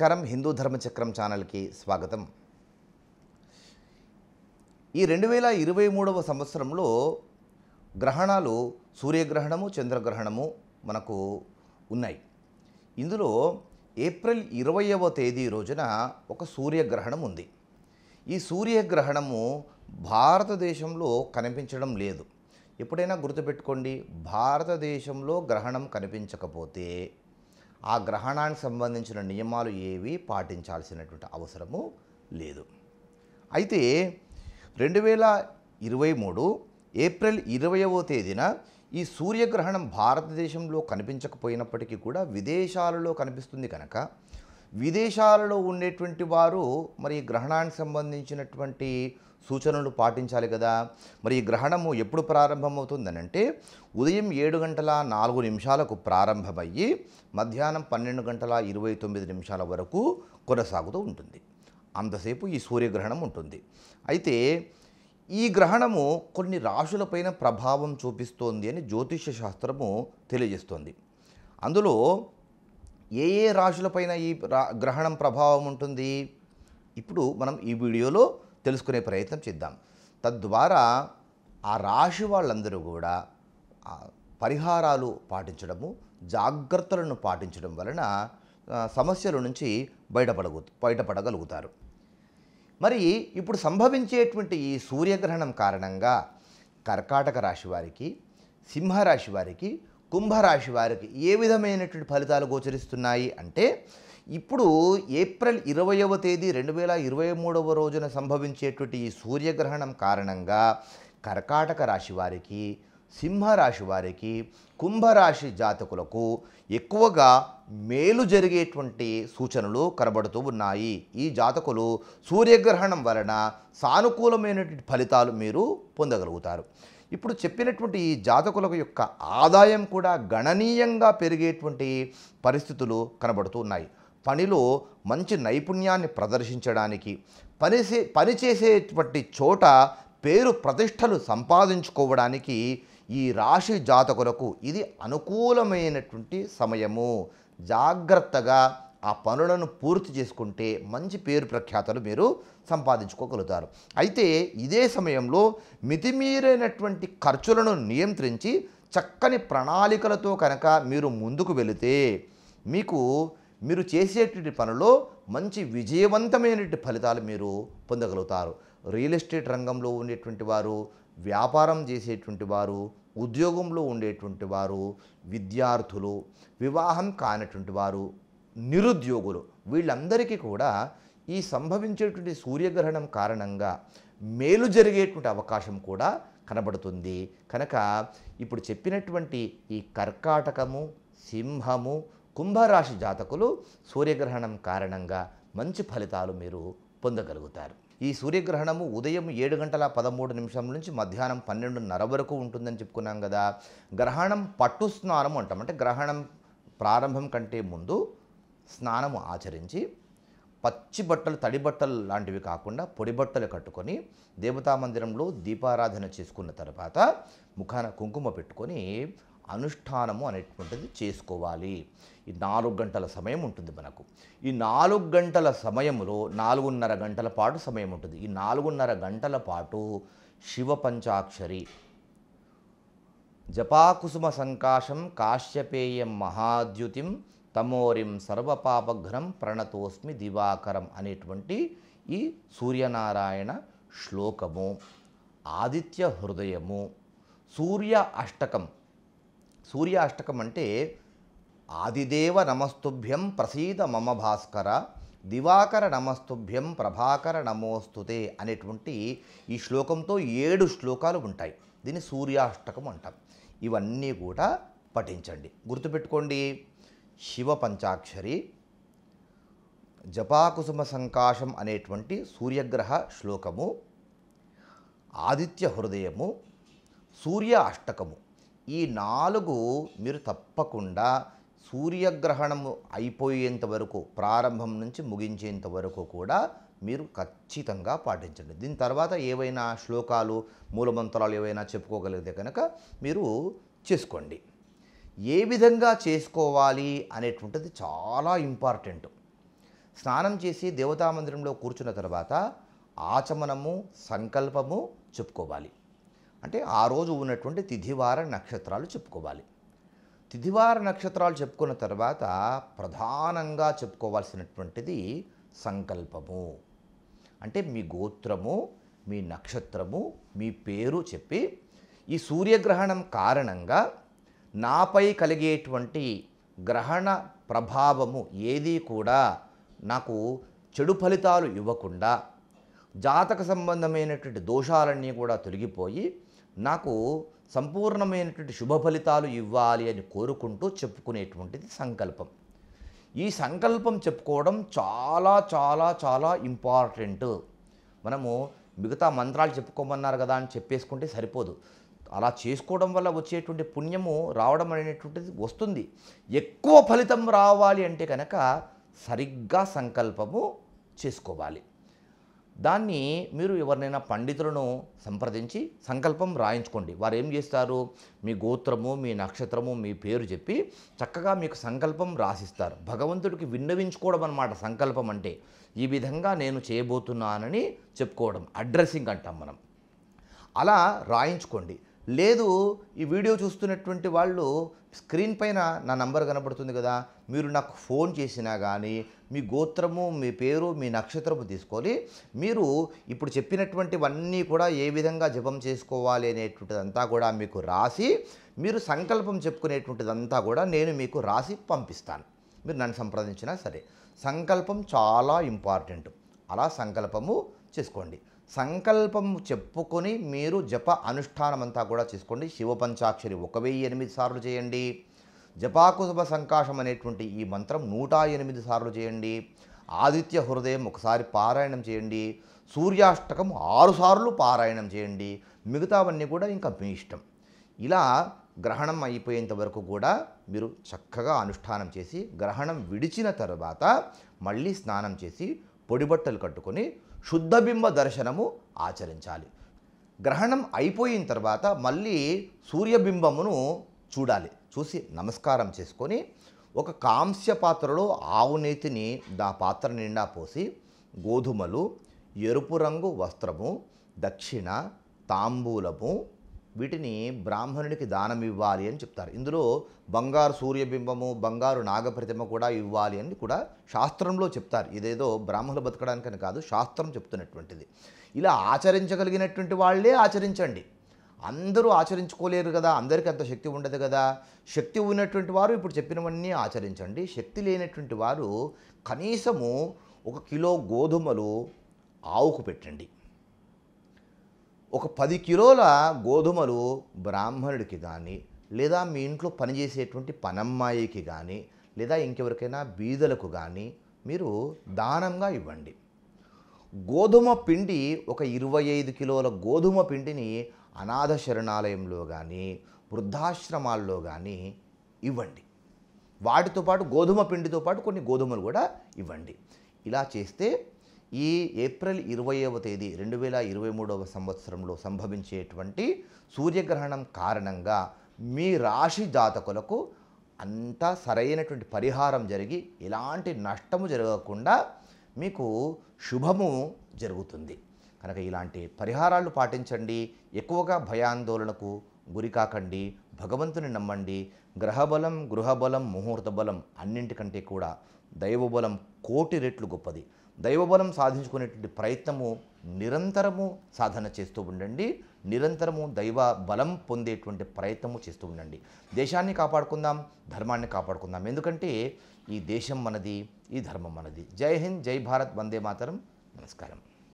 నమస్కారం హిందూ ధర్మచక్రం ఛానల్కి స్వాగతం ఈ రెండు వేల ఇరవై మూడవ సంవత్సరంలో గ్రహణాలు సూర్యగ్రహణము చంద్రగ్రహణము మనకు ఉన్నాయి ఇందులో ఏప్రిల్ ఇరవైవ తేదీ రోజున ఒక సూర్యగ్రహణం ఉంది ఈ సూర్యగ్రహణము భారతదేశంలో కనిపించడం లేదు ఎప్పుడైనా గుర్తుపెట్టుకోండి భారతదేశంలో గ్రహణం కనిపించకపోతే ఆ గ్రహణానికి సంబంధించిన నియమాలు ఏవి పాటించాల్సినటువంటి అవసరము లేదు అయితే రెండు వేల ఇరవై మూడు ఏప్రిల్ ఇరవయవ తేదీన ఈ సూర్యగ్రహణం భారతదేశంలో కనిపించకపోయినప్పటికీ కూడా విదేశాలలో కనిపిస్తుంది కనుక విదేశాలలో ఉండేటువంటి వారు మరి గ్రహణానికి సంబంధించినటువంటి సూచనలు పాటించాలి కదా మరి ఈ గ్రహణము ఎప్పుడు ప్రారంభమవుతుందని అంటే ఉదయం ఏడు గంటల నాలుగు నిమిషాలకు ప్రారంభమయ్యి మధ్యాహ్నం పన్నెండు గంటల ఇరవై తొమ్మిది నిమిషాల వరకు కొనసాగుతూ ఉంటుంది అంతసేపు ఈ సూర్యగ్రహణం ఉంటుంది అయితే ఈ గ్రహణము కొన్ని రాశులపైన ప్రభావం చూపిస్తోంది అని జ్యోతిష్య శాస్త్రము తెలియజేస్తోంది అందులో ఏ ఏ రాశులపైన ఈ గ్రహణం ప్రభావం ఉంటుంది ఇప్పుడు మనం ఈ వీడియోలో తెలుసుకునే ప్రయత్నం చేద్దాం తద్వారా ఆ రాశి వాళ్ళందరూ కూడా పరిహారాలు పాటించడము జాగ్రత్తలను పాటించడం వలన సమస్యల నుంచి బయటపడగ బయటపడగలుగుతారు మరి ఇప్పుడు సంభవించేటువంటి ఈ సూర్యగ్రహణం కారణంగా కర్కాటక రాశి వారికి సింహరాశి వారికి కుంభరాశి వారికి ఏ విధమైనటువంటి ఫలితాలు గోచరిస్తున్నాయి అంటే ఇప్పుడు ఏప్రిల్ ఇరవయవ తేదీ రెండు వేల ఇరవై మూడవ రోజున సంభవించేటువంటి ఈ సూర్యగ్రహణం కారణంగా కర్కాటక రాశి వారికి సింహరాశి వారికి కుంభరాశి జాతకులకు ఎక్కువగా మేలు జరిగేటువంటి సూచనలు కనబడుతూ ఉన్నాయి ఈ జాతకులు సూర్యగ్రహణం వలన సానుకూలమైనటువంటి ఫలితాలు మీరు పొందగలుగుతారు ఇప్పుడు చెప్పినటువంటి ఈ జాతకుల యొక్క ఆదాయం కూడా గణనీయంగా పెరిగేటువంటి పరిస్థితులు కనబడుతూ ఉన్నాయి పనిలో మంచి నైపుణ్యాన్ని ప్రదర్శించడానికి పని పనిచేసేటువంటి చోట పేరు ప్రతిష్టలు సంపాదించుకోవడానికి ఈ రాశి జాతకులకు ఇది అనుకూలమైనటువంటి సమయము జాగ్రత్తగా ఆ పనులను పూర్తి చేసుకుంటే మంచి పేరు ప్రఖ్యాతలు మీరు సంపాదించుకోగలుగుతారు అయితే ఇదే సమయంలో మితిమీరైనటువంటి ఖర్చులను నియంత్రించి చక్కని ప్రణాళికలతో కనుక మీరు ముందుకు వెళితే మీకు మీరు చేసేటువంటి పనిలో మంచి విజయవంతమైనటువంటి ఫలితాలు మీరు పొందగలుగుతారు రియల్ ఎస్టేట్ రంగంలో ఉండేటువంటి వారు వ్యాపారం చేసేటువంటి వారు ఉద్యోగంలో ఉండేటువంటి వారు విద్యార్థులు వివాహం కానటువంటి వారు నిరుద్యోగులు వీళ్ళందరికీ కూడా ఈ సంభవించేటువంటి సూర్యగ్రహణం కారణంగా మేలు జరిగేటువంటి అవకాశం కూడా కనబడుతుంది కనుక ఇప్పుడు చెప్పినటువంటి ఈ కర్కాటకము సింహము కుంభరాశి జాతకులు సూర్యగ్రహణం కారణంగా మంచి ఫలితాలు మీరు పొందగలుగుతారు ఈ సూర్యగ్రహణము ఉదయం ఏడు గంటల పదమూడు నిమిషం నుంచి మధ్యాహ్నం పన్నెండున్నర వరకు ఉంటుందని చెప్పుకున్నాం కదా గ్రహణం పట్టు స్నానం అంటాం అంటే గ్రహణం ప్రారంభం కంటే ముందు స్నానము ఆచరించి పచ్చి బట్టలు తడి బట్టలు లాంటివి కాకుండా పొడి బట్టలు కట్టుకొని దేవతా మందిరంలో దీపారాధన చేసుకున్న తర్వాత ముఖాన కుంకుమ పెట్టుకొని అనుష్ఠానము అనేటువంటిది చేసుకోవాలి ఈ నాలుగు గంటల సమయం ఉంటుంది మనకు ఈ నాలుగు గంటల సమయంలో నాలుగున్నర గంటల పాటు సమయం ఉంటుంది ఈ నాలుగున్నర గంటల పాటు శివ పంచాక్షరి జపాకుసుమ సంకాశం కాశ్యపేయం మహాద్యుతిం తమోరిం సర్వపాపఘ్నం ప్రణతోస్మి దివాకరం అనేటువంటి ఈ సూర్యనారాయణ శ్లోకము ఆదిత్య హృదయము సూర్య అష్టకం సూర్య అష్టకం అంటే ఆదిదేవ నమస్తుభ్యం ప్రసీద మమ భాస్కర దివాకర నమస్తుభ్యం ప్రభాకర నమోస్తుతే అనేటువంటి ఈ శ్లోకంతో ఏడు శ్లోకాలు ఉంటాయి దీన్ని సూర్యాష్టకం అంటాం ఇవన్నీ కూడా పఠించండి గుర్తుపెట్టుకోండి శివ పంచాక్షరి జపాకుసుమ సంకాశం అనేటువంటి సూర్యగ్రహ శ్లోకము ఆదిత్య హృదయము సూర్య అష్టకము ఈ నాలుగు మీరు తప్పకుండా సూర్యగ్రహణము అయిపోయేంత వరకు ప్రారంభం నుంచి ముగించేంత వరకు కూడా మీరు ఖచ్చితంగా పాటించండి దీని తర్వాత ఏవైనా శ్లోకాలు మూలమంత్రాలు ఏవైనా చెప్పుకోగలిగితే కనుక మీరు చేసుకోండి ఏ విధంగా చేసుకోవాలి అనేటువంటిది చాలా ఇంపార్టెంట్ స్నానం చేసి దేవతామందిరంలో కూర్చున్న తర్వాత ఆచమనము సంకల్పము చెప్పుకోవాలి అంటే ఆ రోజు ఉన్నటువంటి తిథివార నక్షత్రాలు చెప్పుకోవాలి తిథివార నక్షత్రాలు చెప్పుకున్న తర్వాత ప్రధానంగా చెప్పుకోవాల్సినటువంటిది సంకల్పము అంటే మీ గోత్రము మీ నక్షత్రము మీ పేరు చెప్పి ఈ సూర్యగ్రహణం కారణంగా నాపై కలిగేటువంటి గ్రహణ ప్రభావము ఏది కూడా నాకు చెడు ఫలితాలు ఇవ్వకుండా జాతక సంబంధమైనటువంటి దోషాలన్నీ కూడా తొలగిపోయి నాకు సంపూర్ణమైనటువంటి శుభ ఫలితాలు ఇవ్వాలి అని కోరుకుంటూ చెప్పుకునేటువంటిది సంకల్పం ఈ సంకల్పం చెప్పుకోవడం చాలా చాలా చాలా ఇంపార్టెంట్ మనము మిగతా మంత్రాలు చెప్పుకోమన్నారు కదా అని చెప్పేసుకుంటే సరిపోదు అలా చేసుకోవడం వల్ల వచ్చేటువంటి పుణ్యము రావడం అనేటువంటిది వస్తుంది ఎక్కువ ఫలితం రావాలి అంటే కనుక సరిగ్గా సంకల్పము చేసుకోవాలి దాన్ని మీరు ఎవరినైనా పండితులను సంప్రదించి సంకల్పం రాయించుకోండి వారు ఏం చేస్తారు మీ గోత్రము మీ నక్షత్రము మీ పేరు చెప్పి చక్కగా మీకు సంకల్పం రాసిస్తారు భగవంతుడికి విన్నవించుకోవడం అనమాట సంకల్పం అంటే ఈ విధంగా నేను చేయబోతున్నానని చెప్పుకోవడం అడ్రస్సింగ్ అంటాం మనం అలా రాయించుకోండి లేదు ఈ వీడియో చూస్తున్నటువంటి వాళ్ళు స్క్రీన్ పైన నా నంబర్ కనబడుతుంది కదా మీరు నాకు ఫోన్ చేసినా కానీ మీ గోత్రము మీ పేరు మీ నక్షత్రము తీసుకొని మీరు ఇప్పుడు చెప్పినటువంటివన్నీ కూడా ఏ విధంగా జపం చేసుకోవాలి అనేటువంటిదంతా కూడా మీకు రాసి మీరు సంకల్పం చెప్పుకునేటువంటిదంతా కూడా నేను మీకు రాసి పంపిస్తాను మీరు నన్ను సంప్రదించినా సరే సంకల్పం చాలా ఇంపార్టెంట్ అలా సంకల్పము చేసుకోండి సంకల్పం చెప్పుకొని మీరు జప అనుష్ఠానమంతా కూడా చేసుకోండి శివ పంచాక్షరి ఒక వెయ్యి ఎనిమిది సార్లు చేయండి జపాకుశుభ సంకాశం అనేటువంటి ఈ మంత్రం నూట ఎనిమిది సార్లు చేయండి ఆదిత్య హృదయం ఒకసారి పారాయణం చేయండి సూర్యాష్టకం ఆరుసార్లు పారాయణం చేయండి మిగతావన్నీ కూడా ఇంకా మీ ఇష్టం ఇలా గ్రహణం అయిపోయేంత వరకు కూడా మీరు చక్కగా అనుష్ఠానం చేసి గ్రహణం విడిచిన తర్వాత మళ్ళీ స్నానం చేసి పొడిబట్టలు కట్టుకొని శుద్ధబింబ దర్శనము ఆచరించాలి గ్రహణం అయిపోయిన తర్వాత మళ్ళీ సూర్యబింబమును చూడాలి చూసి నమస్కారం చేసుకొని ఒక కాంస్య పాత్రలో ఆవు నేతిని దా పాత్ర నిండా పోసి గోధుమలు ఎరుపు రంగు వస్త్రము దక్షిణ తాంబూలము వీటిని బ్రాహ్మణునికి దానం ఇవ్వాలి అని చెప్తారు ఇందులో బంగారు సూర్యబింబము బంగారు నాగప్రతిమ కూడా ఇవ్వాలి అని కూడా శాస్త్రంలో చెప్తారు ఇదేదో బ్రాహ్మణులు బతకడానికని కాదు శాస్త్రం చెప్తున్నటువంటిది ఇలా ఆచరించగలిగినటువంటి వాళ్ళే ఆచరించండి అందరూ ఆచరించుకోలేరు కదా అందరికీ అంత శక్తి ఉండదు కదా శక్తి ఉన్నటువంటి వారు ఇప్పుడు చెప్పినవన్నీ ఆచరించండి శక్తి లేనటువంటి వారు కనీసము ఒక కిలో గోధుమలు ఆవుకు పెట్టండి ఒక పది కిలోల గోధుమలు బ్రాహ్మణుడికి కానీ లేదా మీ ఇంట్లో పనిచేసేటువంటి పనమ్మాయికి కానీ లేదా ఇంకెవరికైనా బీదలకు కానీ మీరు దానంగా ఇవ్వండి గోధుమ పిండి ఒక ఇరవై ఐదు కిలోల గోధుమ పిండిని అనాథ శరణాలయంలో కానీ వృద్ధాశ్రమాల్లో కానీ ఇవ్వండి వాటితో పాటు గోధుమ పిండితో పాటు కొన్ని గోధుమలు కూడా ఇవ్వండి ఇలా చేస్తే ఈ ఏప్రిల్ ఇరవైవ తేదీ రెండు వేల ఇరవై మూడవ సంవత్సరంలో సంభవించేటువంటి సూర్యగ్రహణం కారణంగా మీ రాశి జాతకులకు అంతా సరైనటువంటి పరిహారం జరిగి ఎలాంటి నష్టము జరగకుండా మీకు శుభము జరుగుతుంది కనుక ఇలాంటి పరిహారాలు పాటించండి ఎక్కువగా భయాందోళనకు గురి కాకండి భగవంతుని నమ్మండి గ్రహబలం గృహబలం ముహూర్త బలం అన్నింటికంటే కూడా దైవబలం కోటి రెట్లు గొప్పది దైవబలం సాధించుకునేటువంటి ప్రయత్నము నిరంతరము సాధన చేస్తూ ఉండండి నిరంతరము దైవ బలం పొందేటువంటి ప్రయత్నము చేస్తూ ఉండండి దేశాన్ని కాపాడుకుందాం ధర్మాన్ని కాపాడుకుందాం ఎందుకంటే ఈ దేశం మనది ఈ ధర్మం మనది జై హింద్ జై భారత్ వందే మాతరం నమస్కారం